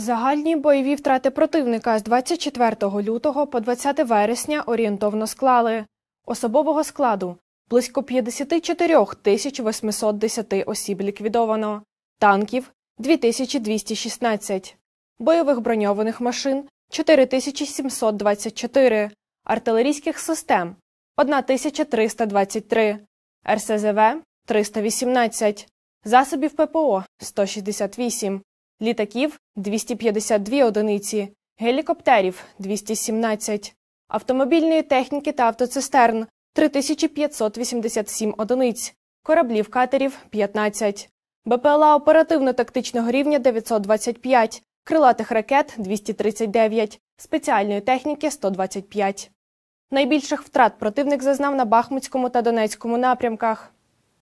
Загальні бойові втрати противника з 24 лютого по 20 вересня орієнтовно склали особового складу близько 54 тисяч 810 осіб ліквідовано, танків 2216, бойових броньованих машин 4724, артилерійських систем 1323, РСЗВ 318, засобів ППО 168 літаків 252 одиниці, гелікоптерів 217, автомобільної техніки та автоцистерн 3587 одиниць, кораблів катерів 15, БПЛА оперативно-тактичного рівня 925, крилатих ракет 239, спеціальної техніки 125. Найбільших втрат противник зазнав на Бахмутському та Донецькому напрямках.